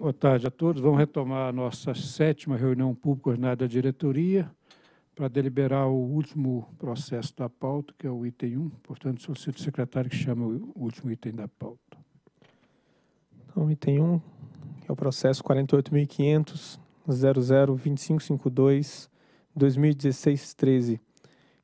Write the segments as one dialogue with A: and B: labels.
A: Boa tarde a todos. Vamos retomar a nossa sétima reunião pública ordinária da diretoria para deliberar o último processo da pauta, que é o item 1. Portanto, solicito o secretário que chame o último item da pauta. Então, item 1 é o processo 48.500 2016 13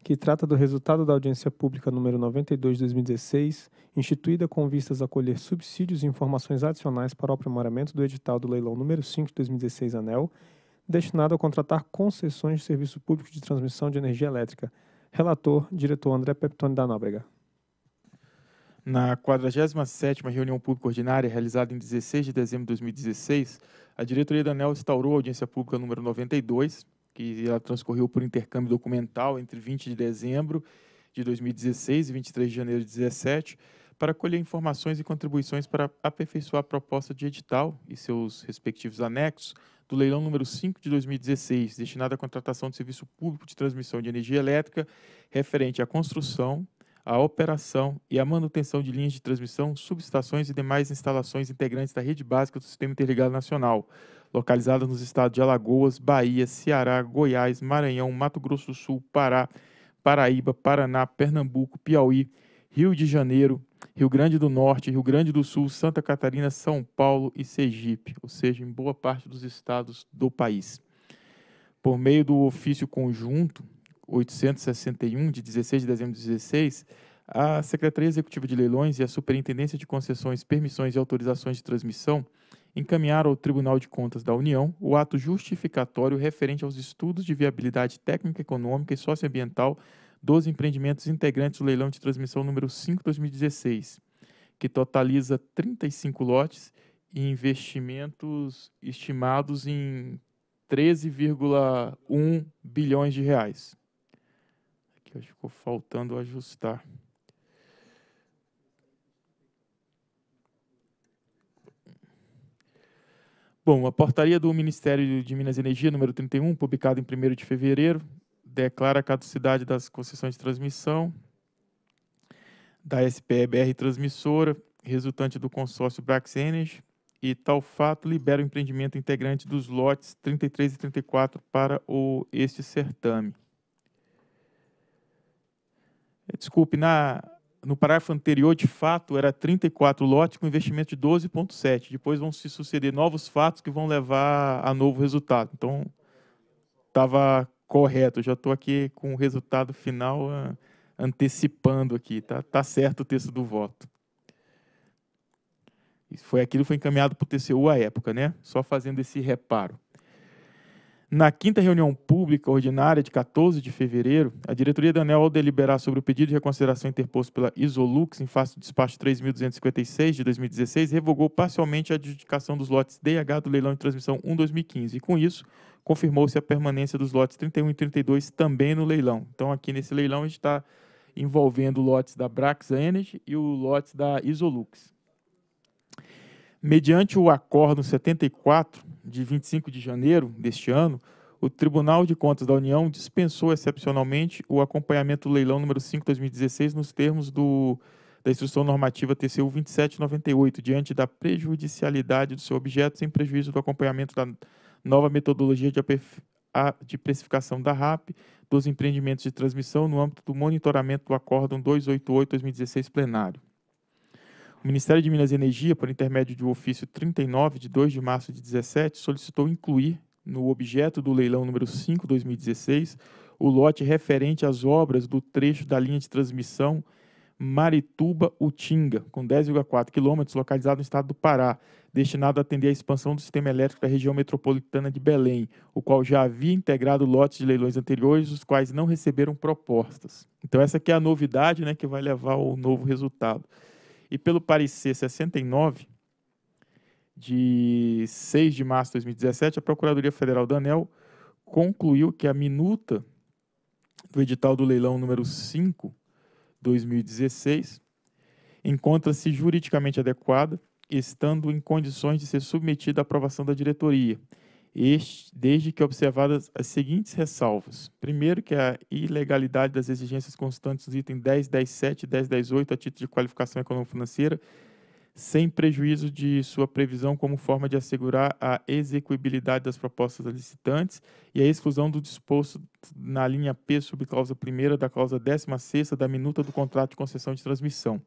A: que trata do resultado da audiência pública número 92 de 2016, instituída com vistas a colher subsídios e informações adicionais para o aprimoramento do edital do leilão número 5 de 2016 ANEL, destinado a contratar concessões de serviço público de
B: transmissão de energia elétrica. Relator, diretor André Peptoni da Nóbrega. Na 47ª reunião pública ordinária, realizada em 16 de dezembro de 2016, a diretoria da ANEL instaurou a audiência pública número 92, que ela transcorreu por intercâmbio documental entre 20 de dezembro de 2016 e 23 de janeiro de 2017, para colher informações e contribuições para aperfeiçoar a proposta de edital e seus respectivos anexos do leilão número 5 de 2016, destinado à contratação de serviço público de transmissão de energia elétrica referente à construção, a operação e a manutenção de linhas de transmissão, subestações e demais instalações integrantes da rede básica do Sistema Interligado Nacional, localizadas nos estados de Alagoas, Bahia, Ceará, Goiás, Maranhão, Mato Grosso do Sul, Pará, Paraíba, Paraná, Pernambuco, Piauí, Rio de Janeiro, Rio Grande do Norte, Rio Grande do Sul, Santa Catarina, São Paulo e Sergipe, ou seja, em boa parte dos estados do país. Por meio do ofício conjunto 861, de 16 de dezembro de 2016, a Secretaria Executiva de Leilões e a Superintendência de Concessões, Permissões e Autorizações de Transmissão encaminharam ao Tribunal de Contas da União o ato justificatório referente aos estudos de viabilidade técnica, econômica e socioambiental dos empreendimentos integrantes do leilão de transmissão número 5/2016, que totaliza 35 lotes e investimentos estimados em 13,1 bilhões de reais que ficou faltando ajustar. Bom, a portaria do Ministério de Minas e Energia, número 31, publicada em 1 de fevereiro, declara a caducidade das concessões de transmissão da SPEBR Transmissora, resultante do consórcio Brax Energy, e tal fato libera o empreendimento integrante dos lotes 33 e 34 para o, este certame desculpe, na, no parágrafo anterior, de fato, era 34 lotes com investimento de 12,7. Depois vão se suceder novos fatos que vão levar a novo resultado. Então, estava correto. Já estou aqui com o resultado final ah, antecipando aqui. Tá, tá certo o texto do voto. foi aquilo que foi encaminhado para o TCU à época, né? Só fazendo esse reparo. Na quinta reunião pública ordinária de 14 de fevereiro, a diretoria da ANEL, ao deliberar sobre o pedido de reconsideração interposto pela Isolux em face do despacho 3.256 de 2016, revogou parcialmente a adjudicação dos lotes DH do leilão de transmissão 1-2015 e, com isso, confirmou-se a permanência dos lotes 31 e 32 também no leilão. Então, aqui nesse leilão, a gente está envolvendo lotes da Brax Energy e o lote da Isolux. Mediante o Acordo 74, de 25 de janeiro deste ano, o Tribunal de Contas da União dispensou excepcionalmente o acompanhamento do leilão número 5/2016 nos termos do, da instrução normativa TCU 2798, diante da prejudicialidade do seu objeto sem prejuízo do acompanhamento da nova metodologia de, de precificação da RAP dos empreendimentos de transmissão no âmbito do monitoramento do Acórdão 288/2016 plenário. O Ministério de Minas e Energia, por intermédio do ofício 39 de 2 de março de 17, solicitou incluir no objeto do leilão número 5/2016 o lote referente às obras do trecho da linha de transmissão Marituba-Utinga, com 10,4 quilômetros, localizado no estado do Pará, destinado a atender à expansão do sistema elétrico da região metropolitana de Belém, o qual já havia integrado lotes de leilões anteriores, os quais não receberam propostas. Então essa aqui é a novidade né, que vai levar ao novo resultado e pelo parecer 69, de 6 de março de 2017, a Procuradoria Federal da ANEL concluiu que a minuta do edital do leilão número 5, 2016, encontra-se juridicamente adequada, estando em condições de ser submetida à aprovação da diretoria desde que observadas as seguintes ressalvas. Primeiro, que a ilegalidade das exigências constantes dos itens 10, 10, 7 e 10, 10, 8 a título de qualificação econômico-financeira, sem prejuízo de sua previsão como forma de assegurar a execuibilidade das propostas licitantes e a exclusão do disposto na linha P, subcláusula 1 da cláusula 16 da minuta do contrato de concessão de transmissão.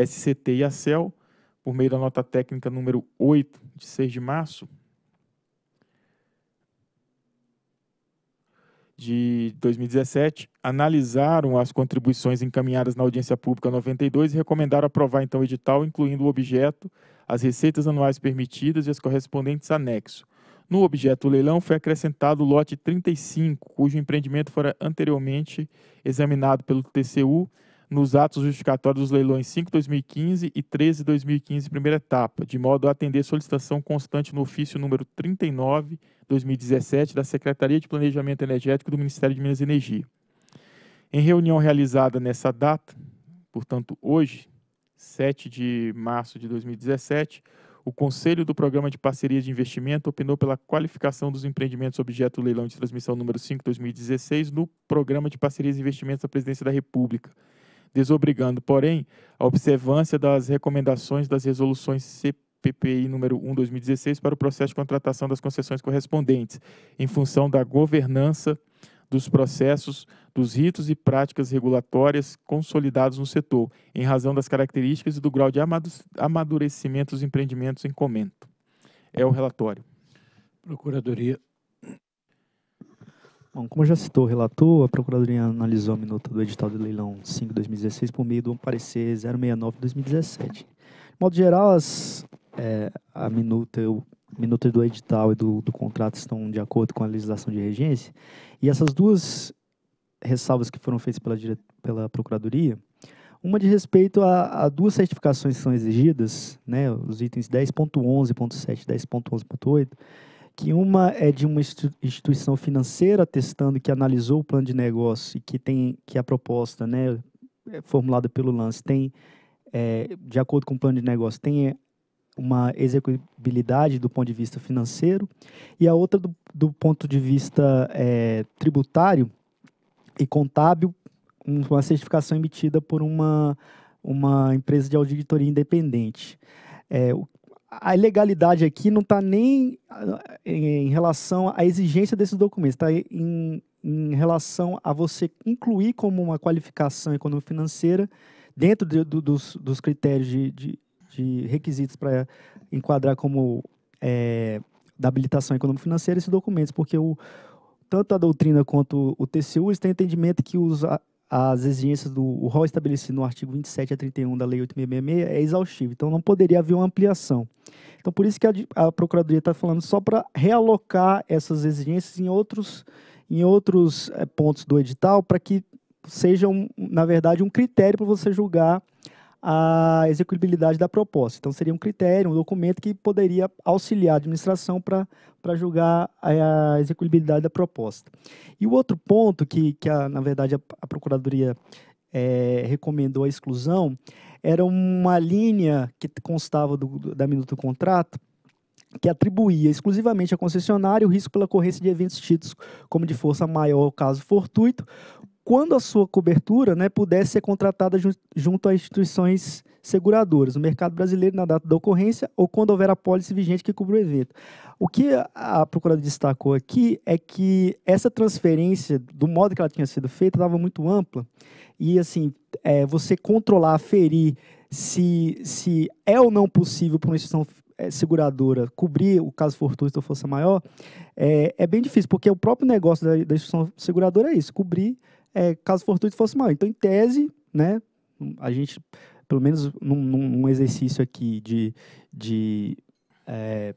B: SCT e ACEL, por meio da nota técnica número 8, de 6 de março, de 2017, analisaram as contribuições encaminhadas na audiência pública 92 e recomendaram aprovar então o edital, incluindo o objeto, as receitas anuais permitidas e as correspondentes anexo. No objeto leilão foi acrescentado o lote 35, cujo empreendimento fora anteriormente examinado pelo TCU nos atos justificatórios dos leilões 5 2015 e 13 2015, primeira etapa, de modo a atender solicitação constante no ofício número 39 2017 da Secretaria de Planejamento Energético do Ministério de Minas e Energia. Em reunião realizada nessa data, portanto, hoje, 7 de março de 2017, o Conselho do Programa de Parcerias de Investimento opinou pela qualificação dos empreendimentos objeto do leilão de transmissão número 5 2016 no Programa de Parcerias e Investimentos da Presidência da República desobrigando, porém, a observância das recomendações das resoluções CPPI número 1 2016 para o processo de contratação das concessões correspondentes, em função da governança dos processos, dos ritos e práticas regulatórias consolidados no setor, em razão das características e do grau de amadurecimento dos empreendimentos em comento. É o relatório. Procuradoria
C: Bom, como já citou o relator, a Procuradoria analisou a minuta do edital de leilão 5-2016 por meio do parecer 069-2017. De modo geral, as, é, a minuta, o, minuta do edital e do, do contrato estão de acordo com a legislação de regência, e essas duas ressalvas que foram feitas pela, pela Procuradoria, uma de respeito a, a, duas certificações que são exigidas, né, os itens 10.11.7 e 10.11.8, que uma é de uma instituição financeira testando que analisou o plano de negócio e que tem que a proposta, né, é formulada pelo lance tem é, de acordo com o plano de negócio tem é, uma executibilidade do ponto de vista financeiro e a outra do, do ponto de vista é, tributário e contábil uma certificação emitida por uma uma empresa de auditoria independente. É, o, a legalidade aqui não está nem eh, em relação à exigência desses documentos, está em, em, relação a você incluir como uma qualificação econômica financeira dentro de, do, dos, dos, critérios de, de, de requisitos para enquadrar como é, da habilitação econômica financeira esses documentos, porque o, tanto a doutrina quanto o TCU têm entendimento que os, as exigências do o rol estabelecido no artigo 27 a 31 da Lei 8.666 é exaustivo, então não poderia haver uma ampliação. Então, por isso que a, a Procuradoria está falando só para realocar essas exigências em outros, em outros é, pontos do edital, para que sejam na verdade, um critério para você julgar a executibilidade da proposta. Então, seria um critério, um documento que poderia auxiliar a administração para julgar a, a executibilidade da proposta. E o outro ponto que, que a, na verdade, a, a Procuradoria é, recomendou a exclusão era uma linha que constava do, da minuta do contrato que atribuía exclusivamente à concessionária o risco pela ocorrência de eventos títulos como de força maior ou caso fortuito, quando a sua cobertura né, pudesse ser contratada junto a instituições seguradoras, no mercado brasileiro na data da ocorrência ou quando houver a pólice vigente que cubra o evento. O que a procuradora destacou aqui é que essa transferência, do modo que ela tinha sido feita, estava muito ampla e assim é, você controlar, ferir se, se é ou não possível para uma instituição é, seguradora cobrir o caso fortuito ou força maior, é, é bem difícil, porque o próprio negócio da, da instituição seguradora é isso, cobrir é, caso fortuito fosse mal. Então, em tese, né, a gente, pelo menos num, num exercício aqui de, de é,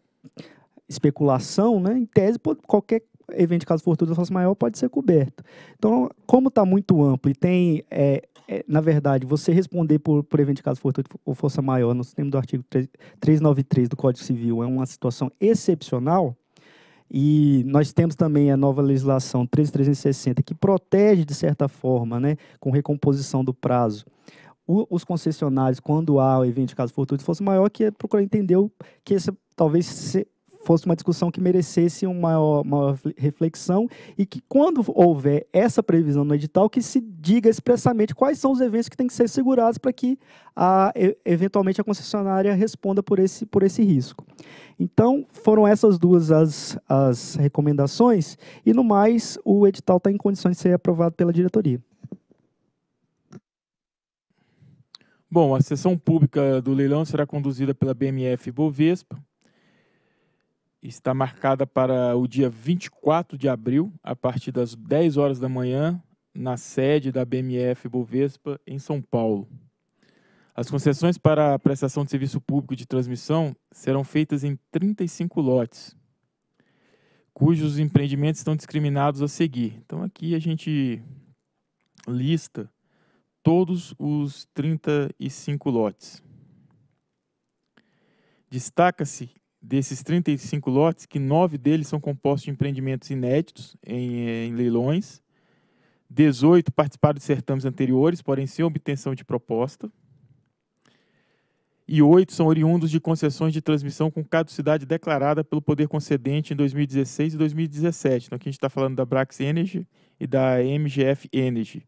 C: especulação, né, em tese, qualquer evento de caso fortuito fosse maior pode ser coberto. Então, como está muito amplo e tem, é, é, na verdade, você responder por, por evento de caso fortuito ou força maior no sistema do artigo 3, 393 do Código Civil é uma situação excepcional, e nós temos também a nova legislação 13360, que protege, de certa forma, né, com recomposição do prazo, o, os concessionários, quando há o evento de caso fortuito fosse maior, que é procurar entender o, que esse talvez se, fosse uma discussão que merecesse uma, uma reflexão e que quando houver essa previsão no edital, que se diga expressamente quais são os eventos que têm que ser segurados para que a, eventualmente a concessionária responda por esse, por esse risco. Então, foram essas duas as, as recomendações e no mais o edital está em condições de ser aprovado pela diretoria.
B: Bom, a sessão pública do leilão será conduzida pela BMF Bovespa, está marcada para o dia 24 de abril, a partir das 10 horas da manhã, na sede da BMF Bovespa, em São Paulo. As concessões para a prestação de serviço público de transmissão serão feitas em 35 lotes, cujos empreendimentos estão discriminados a seguir. Então, aqui a gente lista todos os 35 lotes. Destaca-se desses 35 lotes, que nove deles são compostos de empreendimentos inéditos em, em leilões, 18 participaram de certames anteriores, porém sem obtenção de proposta, e oito são oriundos de concessões de transmissão com caducidade declarada pelo poder concedente em 2016 e 2017. Então, aqui a gente está falando da Brax Energy e da MGF Energy,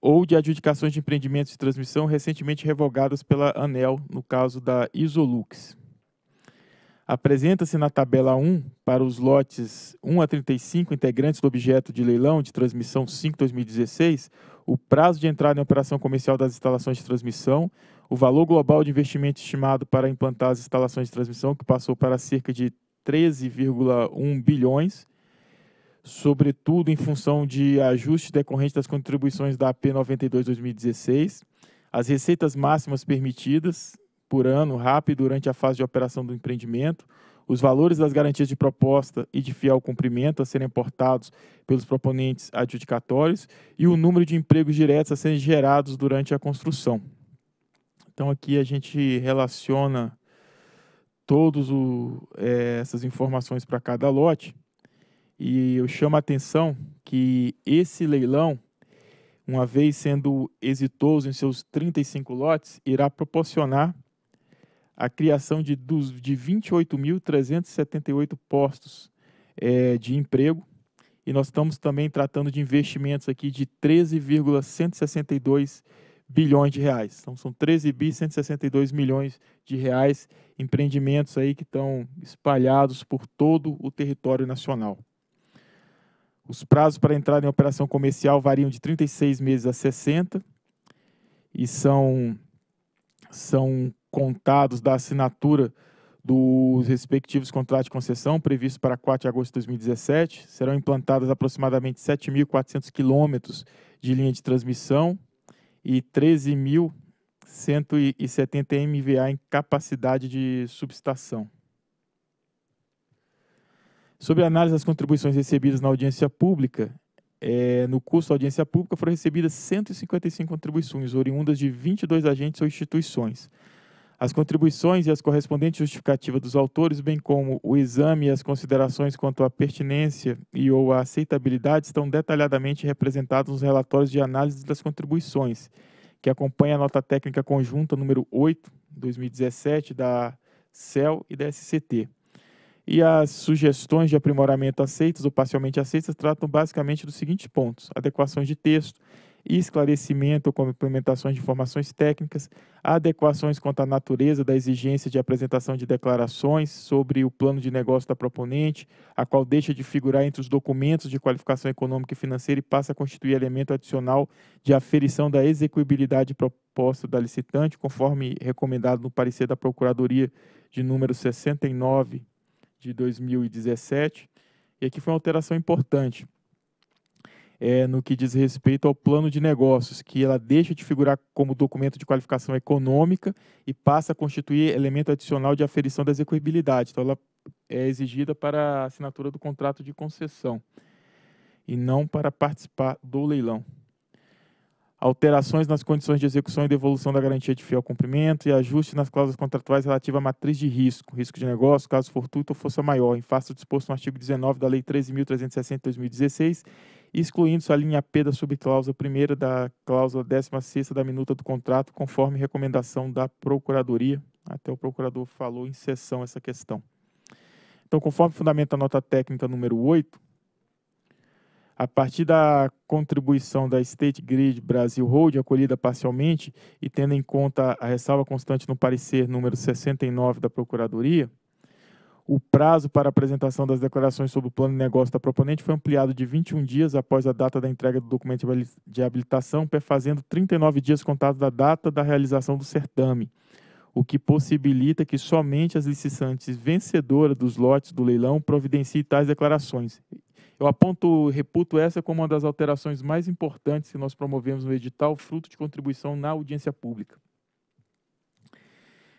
B: ou de adjudicações de empreendimentos de transmissão recentemente revogadas pela ANEL, no caso da Isolux apresenta-se na tabela 1 para os lotes 1 a 35 integrantes do objeto de leilão de transmissão 5/2016 o prazo de entrada em operação comercial das instalações de transmissão, o valor global de investimento estimado para implantar as instalações de transmissão que passou para cerca de 13,1 bilhões, sobretudo em função de ajuste decorrente das contribuições da AP 92/2016, as receitas máximas permitidas por ano, rápido durante a fase de operação do empreendimento, os valores das garantias de proposta e de fiel cumprimento a serem aportados pelos proponentes adjudicatórios e o número de empregos diretos a serem gerados durante a construção. Então, aqui a gente relaciona todas é, essas informações para cada lote e eu chamo a atenção que esse leilão, uma vez sendo exitoso em seus 35 lotes, irá proporcionar a criação de, de 28.378 postos é, de emprego. E nós estamos também tratando de investimentos aqui de 13,162 bilhões de reais. Então, são 13 bi 162 milhões de reais empreendimentos aí que estão espalhados por todo o território nacional. Os prazos para entrar em operação comercial variam de 36 meses a 60 e são, são descontados da assinatura dos respectivos contratos de concessão previstos para 4 de agosto de 2017. Serão implantadas aproximadamente 7.400 quilômetros de linha de transmissão e 13.170 MVA em capacidade de subestação. Sobre a análise das contribuições recebidas na audiência pública, é, no curso da audiência pública foram recebidas 155 contribuições, oriundas de 22 agentes ou instituições. As contribuições e as correspondentes justificativas dos autores, bem como o exame e as considerações quanto à pertinência e ou à aceitabilidade, estão detalhadamente representados nos relatórios de análise das contribuições, que acompanha a nota técnica conjunta número 8, 2017, da CEL e da SCT. E as sugestões de aprimoramento aceitas ou parcialmente aceitas tratam basicamente dos seguintes pontos: adequações de texto, esclarecimento ou complementações de informações técnicas, adequações quanto à natureza da exigência de apresentação de declarações sobre o plano de negócio da proponente, a qual deixa de figurar entre os documentos de qualificação econômica e financeira e passa a constituir elemento adicional de aferição da execuibilidade proposta da licitante, conforme recomendado no parecer da Procuradoria de número 69 de 2017. E aqui foi uma alteração importante é, no que diz respeito ao plano de negócios, que ela deixa de figurar como documento de qualificação econômica e passa a constituir elemento adicional de aferição da execuibilidade. Então, ela é exigida para a assinatura do contrato de concessão e não para participar do leilão. Alterações nas condições de execução e devolução da garantia de fiel cumprimento e ajuste nas cláusulas contratuais relativa à matriz de risco, risco de negócio, caso fortuito ou força maior, em face do disposto no artigo 19 da Lei 13.360 de 2016 excluindo sua linha P da subcláusula 1 da cláusula 16 da minuta do contrato, conforme recomendação da Procuradoria. Até o procurador falou em sessão essa questão. Então, conforme fundamenta a nota técnica número 8, a partir da contribuição da State Grid Brasil Road acolhida parcialmente, e tendo em conta a ressalva constante no parecer número 69 da Procuradoria, o prazo para apresentação das declarações sobre o plano de negócio da proponente foi ampliado de 21 dias após a data da entrega do documento de habilitação, perfazendo 39 dias contados da data da realização do certame, o que possibilita que somente as licitantes vencedoras dos lotes do leilão providenciem tais declarações. Eu aponto, reputo essa como uma das alterações mais importantes que nós promovemos no edital, fruto de contribuição na audiência pública.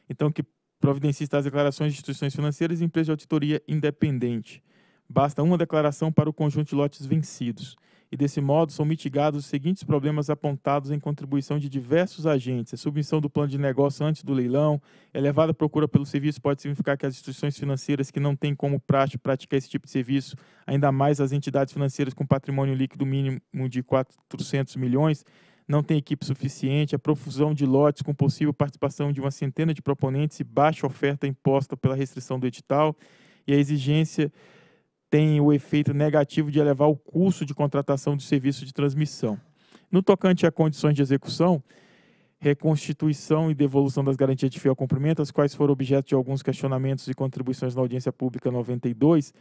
B: Então, que providencista as declarações de instituições financeiras e empresas de auditoria independente. Basta uma declaração para o conjunto de lotes vencidos. E desse modo são mitigados os seguintes problemas apontados em contribuição de diversos agentes. A submissão do plano de negócio antes do leilão, elevada procura pelo serviço pode significar que as instituições financeiras que não têm como prática praticar esse tipo de serviço, ainda mais as entidades financeiras com patrimônio líquido mínimo de 400 milhões, não tem equipe suficiente, a profusão de lotes com possível participação de uma centena de proponentes e baixa oferta imposta pela restrição do edital, e a exigência tem o efeito negativo de elevar o custo de contratação do serviço de transmissão. No tocante a condições de execução, reconstituição e devolução das garantias de fiel cumprimento, as quais foram objeto de alguns questionamentos e contribuições na audiência pública 92,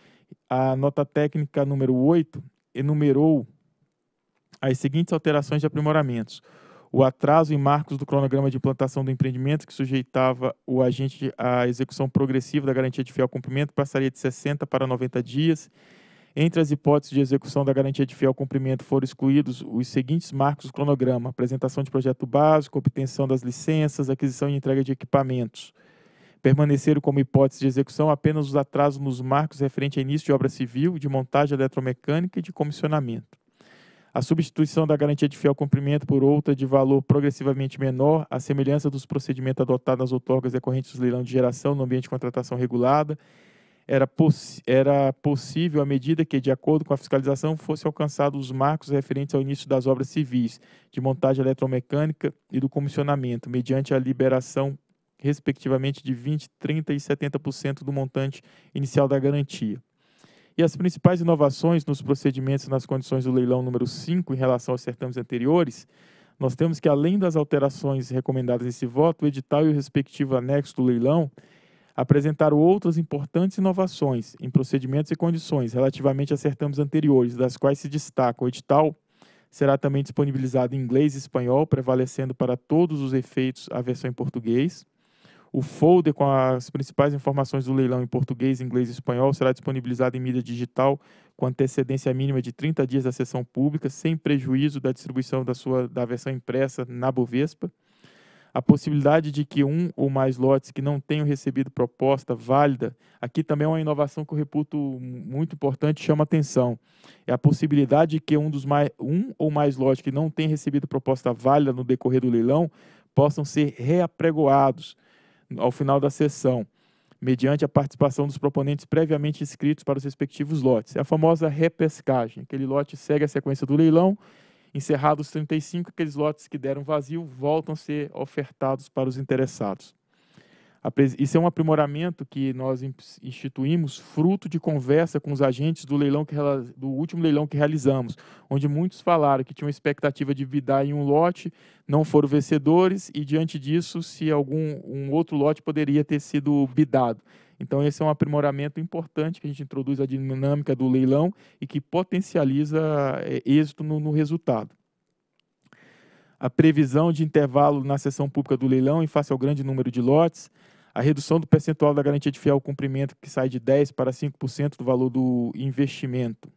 B: a nota técnica número 8 enumerou as seguintes alterações e aprimoramentos. O atraso em marcos do cronograma de implantação do empreendimento, que sujeitava o agente à execução progressiva da garantia de fiel cumprimento, passaria de 60 para 90 dias. Entre as hipóteses de execução da garantia de fiel cumprimento foram excluídos os seguintes marcos do cronograma: apresentação de projeto básico, obtenção das licenças, aquisição e entrega de equipamentos. Permaneceram como hipótese de execução apenas os atrasos nos marcos referente a início de obra civil, de montagem eletromecânica e de comissionamento a substituição da garantia de fiel cumprimento por outra de valor progressivamente menor, a semelhança dos procedimentos adotados nas outorgas decorrentes do leilões de geração no ambiente de contratação regulada, era, era possível à medida que, de acordo com a fiscalização, fossem alcançados os marcos referentes ao início das obras civis, de montagem eletromecânica e do comissionamento, mediante a liberação, respectivamente, de 20%, 30% e 70% do montante inicial da garantia. E as principais inovações nos procedimentos e nas condições do leilão número 5 em relação aos certames anteriores, nós temos que, além das alterações recomendadas nesse voto, o edital e o respectivo anexo do leilão apresentaram outras importantes inovações em procedimentos e condições relativamente a certames anteriores, das quais se destaca o edital será também disponibilizado em inglês e espanhol, prevalecendo para todos os efeitos a versão em português. O folder com as principais informações do leilão em português, inglês e espanhol será disponibilizado em mídia digital com antecedência mínima de 30 dias da sessão pública, sem prejuízo da distribuição da sua da versão impressa na Bovespa. A possibilidade de que um ou mais lotes que não tenham recebido proposta válida, aqui também é uma inovação que eu reputo muito importante, chama atenção. É a possibilidade de que um, dos mais, um ou mais lotes que não tenham recebido proposta válida no decorrer do leilão possam ser reapregoados ao final da sessão, mediante a participação dos proponentes previamente inscritos para os respectivos lotes. É a famosa repescagem. Aquele lote segue a sequência do leilão. Encerrados os 35, aqueles lotes que deram vazio voltam a ser ofertados para os interessados. Isso é um aprimoramento que nós instituímos fruto de conversa com os agentes do leilão que, do último leilão que realizamos, onde muitos falaram que tinham expectativa de vidar em um lote, não foram vencedores e diante disso se algum um outro lote poderia ter sido bidado. Então esse é um aprimoramento importante que a gente introduz a dinâmica do leilão e que potencializa é, êxito no, no resultado a previsão de intervalo na sessão pública do leilão em face ao grande número de lotes, a redução do percentual da garantia de fiel cumprimento, que sai de 10% para 5% do valor do investimento.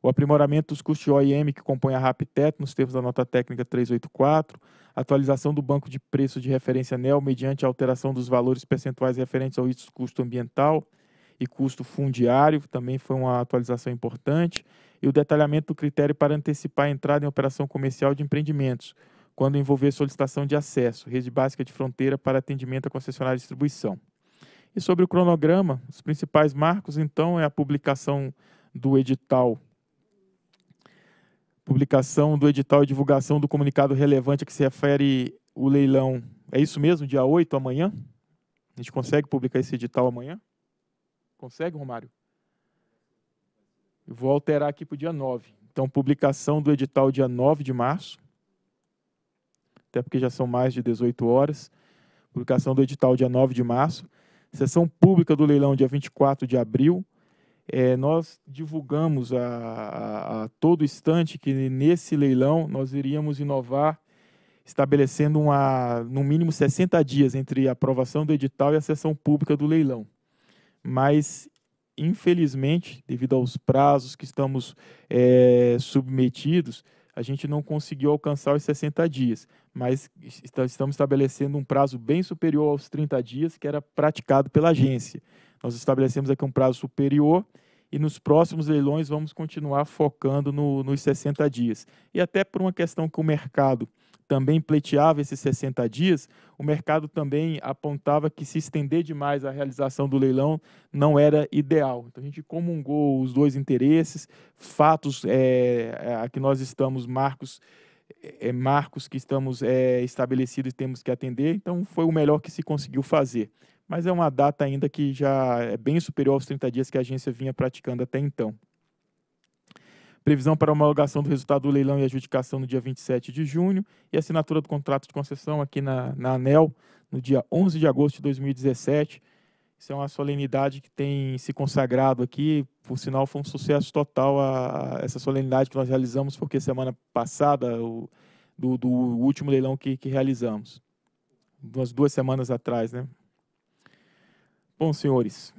B: O aprimoramento dos custos de OIM, que compõe a RAP Teto, nos termos da nota técnica 384. Atualização do banco de preço de referência NEL, mediante a alteração dos valores percentuais referentes ao custo ambiental e custo fundiário, também foi uma atualização importante. E o detalhamento do critério para antecipar a entrada em operação comercial de empreendimentos, quando envolver solicitação de acesso, rede básica de fronteira para atendimento à concessionária de distribuição. E sobre o cronograma, os principais marcos, então, é a publicação do edital, publicação do edital e divulgação do comunicado relevante a que se refere o leilão. É isso mesmo, dia 8, amanhã? A gente consegue publicar esse edital amanhã? Consegue, Romário? Eu vou alterar aqui para o dia 9. Então, publicação do edital dia 9 de março até porque já são mais de 18 horas. Publicação do edital dia 9 de março. Sessão pública do leilão dia 24 de abril. É, nós divulgamos a, a, a, todo instante que nesse leilão nós iríamos inovar, estabelecendo uma, no mínimo 60 dias entre a aprovação do edital e a sessão pública do leilão. Mas, infelizmente, devido aos prazos que estamos é, submetidos, a gente não conseguiu alcançar os 60 dias, mas estamos estabelecendo um prazo bem superior aos 30 dias que era praticado pela agência. Nós estabelecemos aqui um prazo superior e nos próximos leilões vamos continuar focando no, nos 60 dias. E até por uma questão que o mercado também pleiteava esses 60 dias, o mercado também apontava que se estender demais a realização do leilão não era ideal. Então a gente comungou os dois interesses, fatos é, a que nós estamos marcos é, marcos que estamos é, estabelecidos e temos que atender, então foi o melhor que se conseguiu fazer. Mas é uma data ainda que já é bem superior aos 30 dias que a agência vinha praticando até então. Previsão para homologação do resultado do leilão e adjudicação no dia 27 de junho e assinatura do contrato de concessão aqui na, na ANEL no dia 11 de agosto de 2017. Isso é uma solenidade que tem se consagrado aqui. Por sinal, foi um sucesso total a, a essa solenidade que nós realizamos, porque semana passada, o, do, do último leilão que, que realizamos, umas duas semanas atrás, né? Bom, senhores,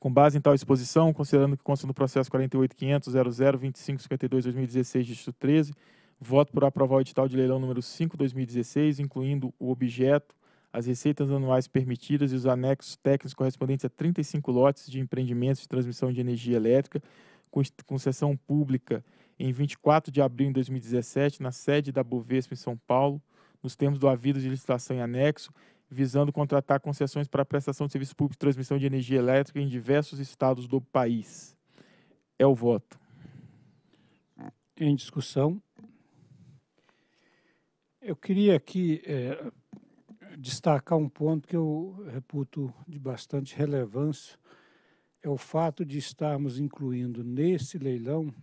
B: com base em tal exposição, considerando que consta no processo 48.500.00.2552.2016, dígito 13, voto por aprovar o edital de leilão número 5/2016, incluindo o objeto, as receitas anuais permitidas e os anexos técnicos correspondentes a 35 lotes de empreendimentos de transmissão de energia elétrica, com concessão pública em 24 de abril de 2017, na sede da Bovespa em São Paulo, nos termos do aviso de licitação em anexo, visando contratar concessões para prestação de serviço público de transmissão de energia elétrica em diversos estados do país. É o voto. Em discussão.
A: Eu queria aqui é, destacar um ponto que eu reputo de bastante relevância, é o fato de estarmos incluindo nesse leilão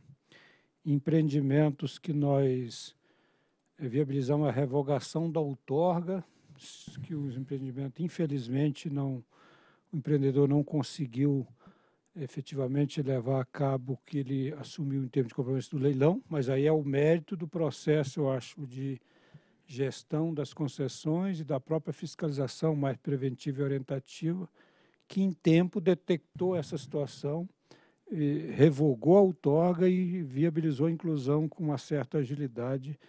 A: empreendimentos que nós é, viabilizamos a revogação da outorga que os empreendimentos, infelizmente, não, o empreendedor não conseguiu efetivamente levar a cabo o que ele assumiu em termos de compromisso do leilão, mas aí é o mérito do processo, eu acho, de gestão das concessões e da própria fiscalização mais preventiva e orientativa, que em tempo detectou essa situação, revogou a outorga e viabilizou a inclusão com uma certa agilidade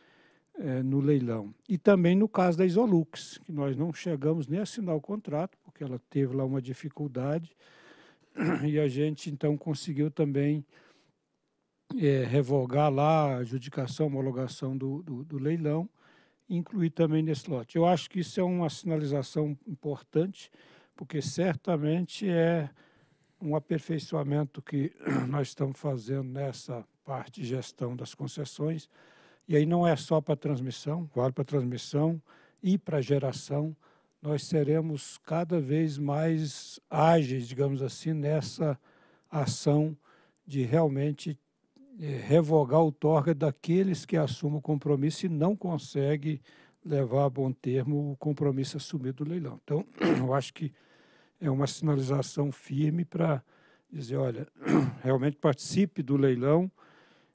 A: é, no leilão. E também no caso da Isolux, que nós não chegamos nem a assinar o contrato, porque ela teve lá uma dificuldade, e a gente então conseguiu também é, revogar lá a adjudicação, homologação do, do, do leilão, incluir também nesse lote. Eu acho que isso é uma sinalização importante, porque certamente é um aperfeiçoamento que nós estamos fazendo nessa parte de gestão das concessões, e aí não é só para transmissão, vale para transmissão e para geração. Nós seremos cada vez mais ágeis, digamos assim, nessa ação de realmente eh, revogar o torga daqueles que assumem o compromisso e não conseguem levar a bom termo o compromisso assumido do leilão. Então, eu acho que é uma sinalização firme para dizer, olha, realmente participe do leilão,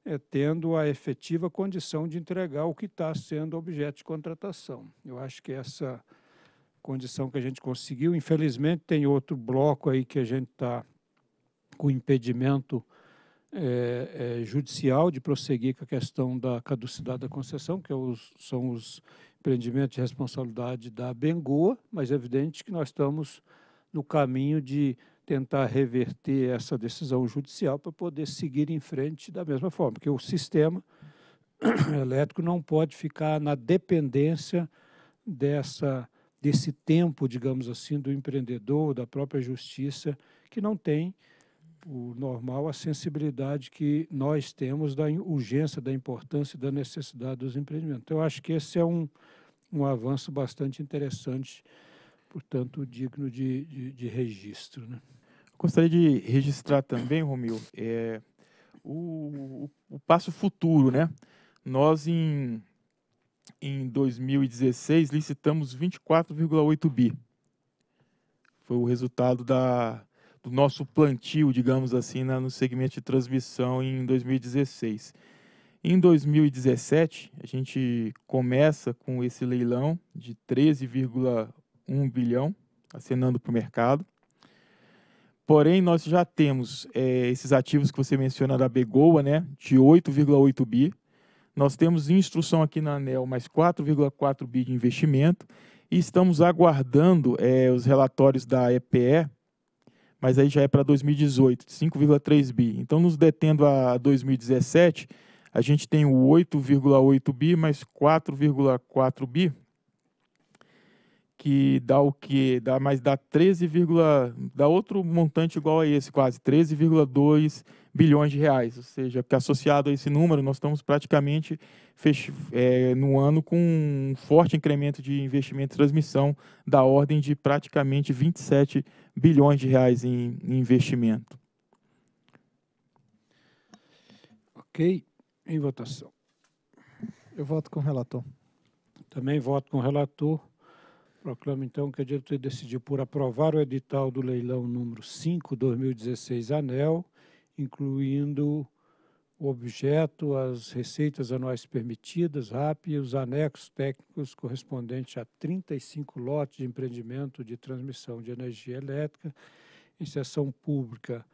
A: é, tendo a efetiva condição de entregar o que está sendo objeto de contratação. Eu acho que essa condição que a gente conseguiu, infelizmente tem outro bloco aí que a gente está com impedimento é, é, judicial de prosseguir com a questão da caducidade da concessão, que é os, são os empreendimentos de responsabilidade da Bengoa, mas é evidente que nós estamos no caminho de tentar reverter essa decisão judicial para poder seguir em frente da mesma forma, porque o sistema elétrico não pode ficar na dependência dessa desse tempo, digamos assim, do empreendedor, da própria justiça, que não tem o normal a sensibilidade que nós temos da urgência, da importância e da necessidade dos empreendimentos. Então, eu acho que esse é um, um avanço bastante interessante, portanto, digno de, de, de registro. Né?
B: Gostaria de registrar também, Romil, é, o, o, o, passo futuro, né? Nós em, em 2016 licitamos 24,8 bi. Foi o resultado da, do nosso plantio, digamos assim, na, né, no segmento de transmissão em 2016. Em 2017, a gente começa com esse leilão de 13,1 bilhão, acenando para o mercado. Porém, nós já temos é, esses ativos que você menciona da Begoa, né, de 8,8 bi. Nós temos instrução aqui na ANEL mais 4,4 bi de investimento e estamos aguardando é, os relatórios da EPE, mas aí já é para 2018, 5,3 bi. Então, nos detendo a 2017, a gente tem o 8,8 bi mais 4,4 bi, que dá o quê? Dá, mais dá 13, dá outro montante igual a esse, quase 13,2 bilhões de reais. Ou seja, porque associado a esse número, nós estamos praticamente fech... é, no ano com um forte incremento de investimento em transmissão da ordem de praticamente 27 bilhões de reais em, em investimento. Ok. Em votação. Eu voto com o relator.
A: Também voto com o relator. Proclamo, então, que a diretoria decidiu por aprovar o edital do leilão número 5-2016 ANEL, incluindo o objeto, as receitas anuais permitidas, RAP e os anexos técnicos correspondentes a 35 lotes de empreendimento de transmissão de energia elétrica em sessão pública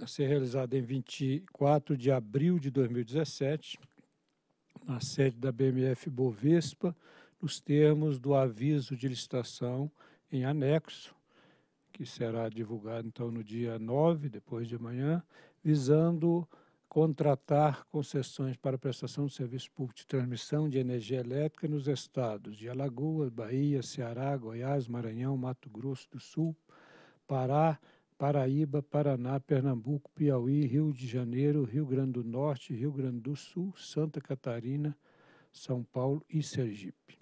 A: a ser realizada em 24 de abril de 2017, na sede da BMF Bovespa, nos termos do aviso de licitação em anexo, que será divulgado então no dia 9, depois de amanhã, visando contratar concessões para prestação de serviço público de transmissão de energia elétrica nos estados de Alagoas, Bahia, Ceará, Goiás, Maranhão, Mato Grosso do Sul, Pará, Paraíba, Paraná, Pernambuco, Piauí, Rio de Janeiro, Rio Grande do Norte, Rio Grande do Sul, Santa Catarina, São Paulo e Sergipe.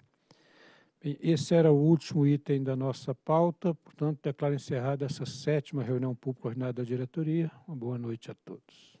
A: Esse era o último item da nossa pauta, portanto, declaro encerrada essa sétima reunião pública ordinária da diretoria. Uma boa noite a todos.